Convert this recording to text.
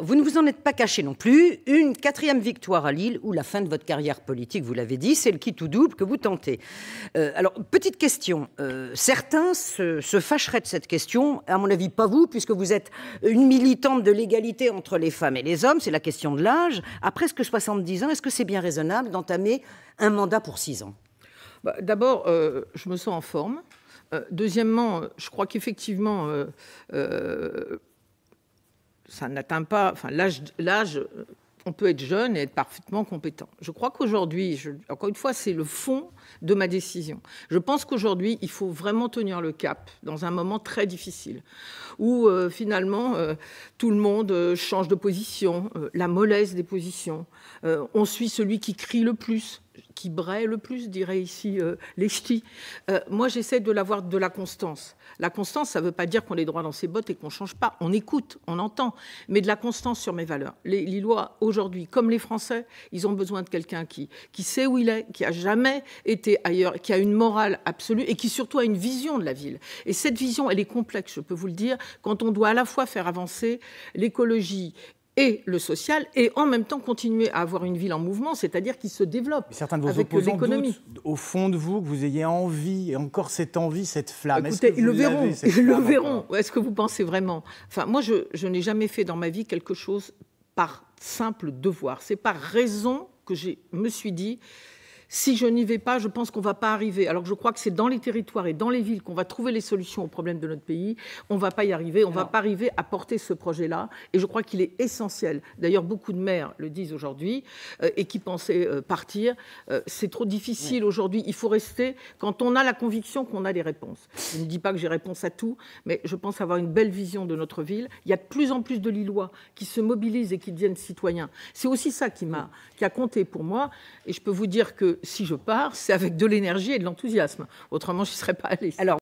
vous ne vous en êtes pas caché non plus. Une quatrième victoire à Lille, ou la fin de votre carrière politique, vous l'avez dit, c'est le qui tout double que vous tentez. Euh, alors, petite question. Euh, certains se, fâcheraient de cette question. À mon avis, pas vous, puisque vous êtes une militante de l'égalité entre les femmes et les hommes. C'est la question de l'âge. À presque 70 ans, est-ce que c'est bien raisonnable d'entamer un mandat pour 6 ans bah, D'abord, euh, je me sens en forme. deuxièmement, je crois qu'effectivement ça n'atteint pas. Enfin, l'âge, on peut être jeune et être parfaitement compétent. Je crois qu'aujourd'hui, encore une fois, c'est le fond de ma décision. Je pense qu'aujourd'hui, il faut vraiment tenir le cap dans un moment très difficile où euh, finalement euh, tout le monde euh, change de position, la mollesse des positions. on suit celui qui crie le plus qui braille le plus, dirait ici euh, euh, moi, j'essaie de l'avoir de la constance. La constance, ça ne veut pas dire qu'on est droit dans ses bottes et qu'on ne change pas. On écoute, on entend, mais de la constance sur mes valeurs. Les Lillois, aujourd'hui, comme les Français, ils ont besoin de quelqu'un qui, sait où il est, qui a jamais été ailleurs, qui a une morale absolue et qui surtout a une vision de la ville. Et cette vision, elle est complexe, je peux vous le dire, quand on doit à la fois faire avancer l'écologie, et le social et en même temps continuer à avoir une ville en mouvement, c'est-à-dire qui se développe. certains de vos opposants au fond de vous que vous ayez envie et encore cette envie, cette flamme. ils le verront. Ils le verront. Est-ce que vous pensez vraiment Enfin, moi, je, je n'ai jamais fait dans ma vie quelque chose par simple devoir. C'est par raison que je me suis dit si je n'y vais pas, je pense qu'on ne va pas arriver. Alors que je crois que c'est dans les territoires et dans les villes qu'on va trouver les solutions aux problèmes de notre pays. On ne va pas y arriver, on ne va pas arriver à porter ce projet-là. Et je crois qu'il est essentiel. D'ailleurs, beaucoup de maires le disent aujourd'hui euh, et qui pensaient euh, partir. Euh, c'est trop difficile aujourd'hui. Il faut rester quand on a la conviction qu'on a les réponses. Je ne dis pas que j'ai réponse à tout, mais je pense avoir une belle vision de notre ville. Il y a de plus en plus de Lillois qui se mobilisent et qui deviennent citoyens. C'est aussi ça qui m'a, qui a compté pour moi. Et je peux vous dire que si je pars, c'est avec de l'énergie et de l'enthousiasme. Autrement, je n'y serais pas allée.